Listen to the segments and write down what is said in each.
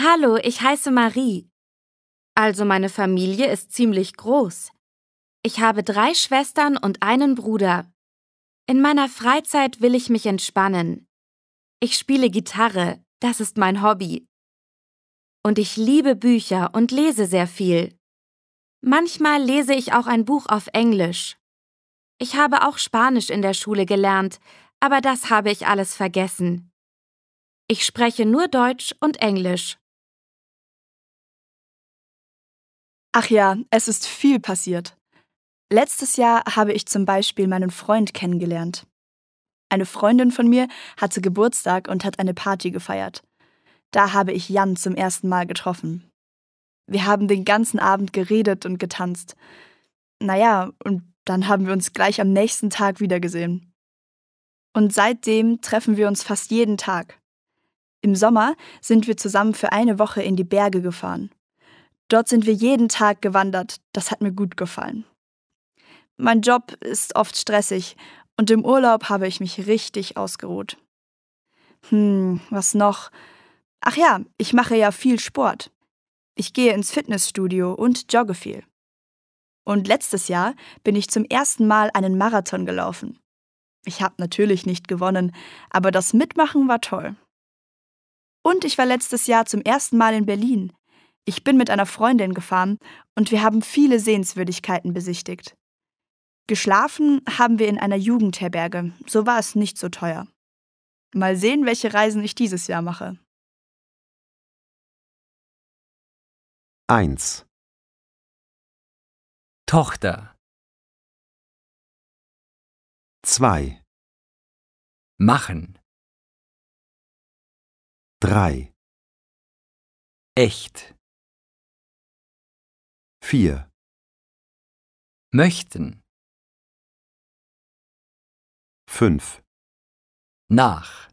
Hallo, ich heiße Marie. Also meine Familie ist ziemlich groß. Ich habe drei Schwestern und einen Bruder. In meiner Freizeit will ich mich entspannen. Ich spiele Gitarre, das ist mein Hobby. Und ich liebe Bücher und lese sehr viel. Manchmal lese ich auch ein Buch auf Englisch. Ich habe auch Spanisch in der Schule gelernt, aber das habe ich alles vergessen. Ich spreche nur Deutsch und Englisch. Ach ja, es ist viel passiert. Letztes Jahr habe ich zum Beispiel meinen Freund kennengelernt. Eine Freundin von mir hatte Geburtstag und hat eine Party gefeiert. Da habe ich Jan zum ersten Mal getroffen. Wir haben den ganzen Abend geredet und getanzt. Naja, und dann haben wir uns gleich am nächsten Tag wiedergesehen. Und seitdem treffen wir uns fast jeden Tag. Im Sommer sind wir zusammen für eine Woche in die Berge gefahren. Dort sind wir jeden Tag gewandert. Das hat mir gut gefallen. Mein Job ist oft stressig und im Urlaub habe ich mich richtig ausgeruht. Hm, was noch? Ach ja, ich mache ja viel Sport. Ich gehe ins Fitnessstudio und jogge viel. Und letztes Jahr bin ich zum ersten Mal einen Marathon gelaufen. Ich habe natürlich nicht gewonnen, aber das Mitmachen war toll. Und ich war letztes Jahr zum ersten Mal in Berlin. Ich bin mit einer Freundin gefahren und wir haben viele Sehenswürdigkeiten besichtigt. Geschlafen haben wir in einer Jugendherberge, so war es nicht so teuer. Mal sehen, welche Reisen ich dieses Jahr mache. 1. Tochter 2. Machen 3. Echt 4. Möchten. 5. Nach.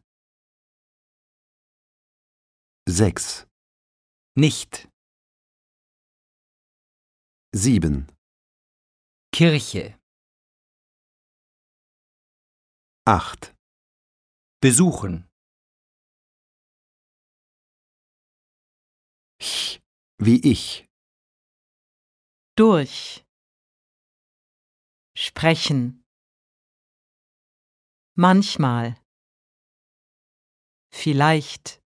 6. Nicht. 7. Kirche. 8. Besuchen. Ich wie ich durch sprechen manchmal vielleicht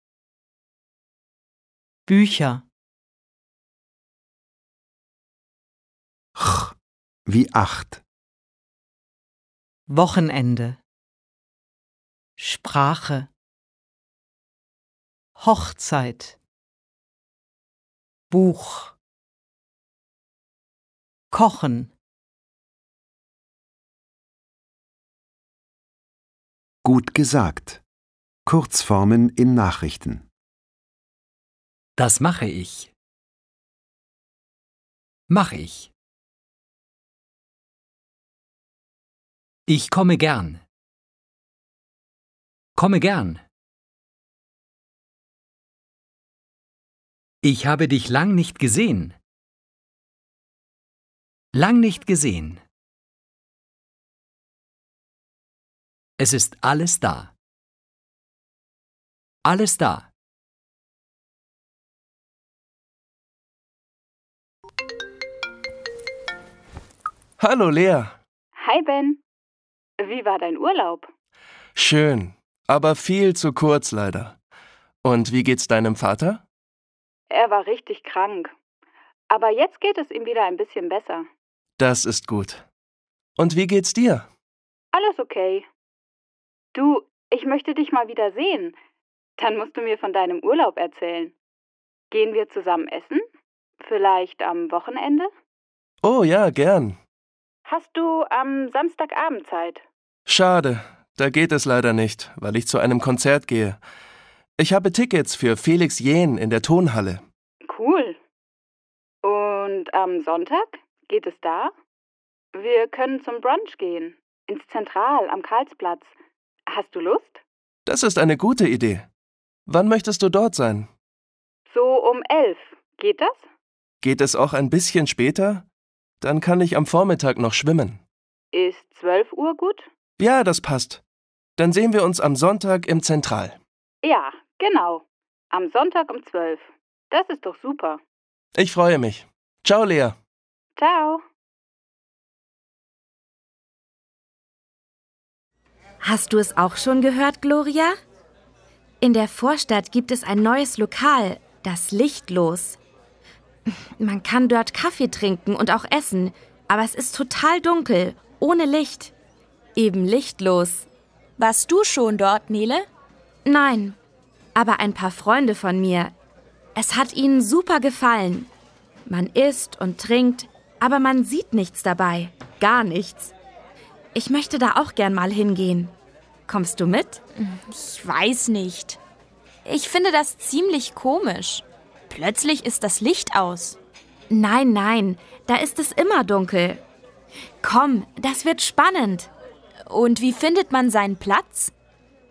Bücher Ch, wie acht Wochenende Sprache Hochzeit Buch Kochen. Gut gesagt. Kurzformen in Nachrichten. Das mache ich. Mach ich. Ich komme gern. Komme gern. Ich habe dich lang nicht gesehen. Lang nicht gesehen. Es ist alles da. Alles da. Hallo Lea. Hi Ben. Wie war dein Urlaub? Schön, aber viel zu kurz leider. Und wie geht's deinem Vater? Er war richtig krank. Aber jetzt geht es ihm wieder ein bisschen besser. Das ist gut. Und wie geht's dir? Alles okay. Du, ich möchte dich mal wieder sehen. Dann musst du mir von deinem Urlaub erzählen. Gehen wir zusammen essen? Vielleicht am Wochenende? Oh ja, gern. Hast du am Samstagabend Zeit? Schade, da geht es leider nicht, weil ich zu einem Konzert gehe. Ich habe Tickets für Felix Jähn in der Tonhalle. Cool. Und am Sonntag? Geht es da? Wir können zum Brunch gehen. Ins Zentral am Karlsplatz. Hast du Lust? Das ist eine gute Idee. Wann möchtest du dort sein? So um elf. Geht das? Geht es auch ein bisschen später? Dann kann ich am Vormittag noch schwimmen. Ist zwölf Uhr gut? Ja, das passt. Dann sehen wir uns am Sonntag im Zentral. Ja, genau. Am Sonntag um zwölf. Das ist doch super. Ich freue mich. Ciao, Lea. Ciao. Hast du es auch schon gehört, Gloria? In der Vorstadt gibt es ein neues Lokal, das Lichtlos. Man kann dort Kaffee trinken und auch essen, aber es ist total dunkel, ohne Licht. Eben lichtlos. Warst du schon dort, Nele? Nein, aber ein paar Freunde von mir. Es hat ihnen super gefallen. Man isst und trinkt, aber man sieht nichts dabei. Gar nichts. Ich möchte da auch gern mal hingehen. Kommst du mit? Ich weiß nicht. Ich finde das ziemlich komisch. Plötzlich ist das Licht aus. Nein, nein, da ist es immer dunkel. Komm, das wird spannend. Und wie findet man seinen Platz?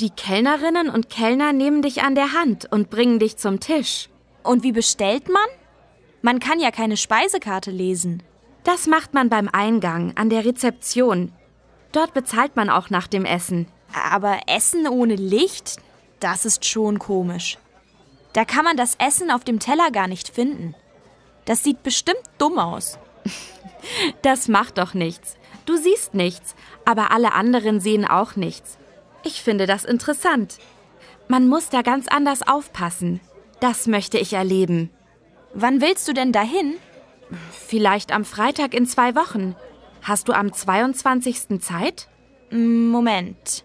Die Kellnerinnen und Kellner nehmen dich an der Hand und bringen dich zum Tisch. Und wie bestellt man? Man kann ja keine Speisekarte lesen. Das macht man beim Eingang, an der Rezeption. Dort bezahlt man auch nach dem Essen. Aber Essen ohne Licht? Das ist schon komisch. Da kann man das Essen auf dem Teller gar nicht finden. Das sieht bestimmt dumm aus. das macht doch nichts. Du siehst nichts, aber alle anderen sehen auch nichts. Ich finde das interessant. Man muss da ganz anders aufpassen. Das möchte ich erleben. Wann willst du denn dahin? Vielleicht am Freitag in zwei Wochen. Hast du am 22. Zeit? Mm, Moment.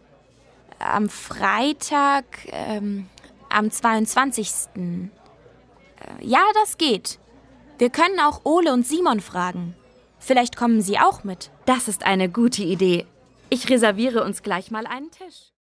Am Freitag, ähm, am 22. Äh, ja, das geht. Wir können auch Ole und Simon fragen. Vielleicht kommen sie auch mit. Das ist eine gute Idee. Ich reserviere uns gleich mal einen Tisch.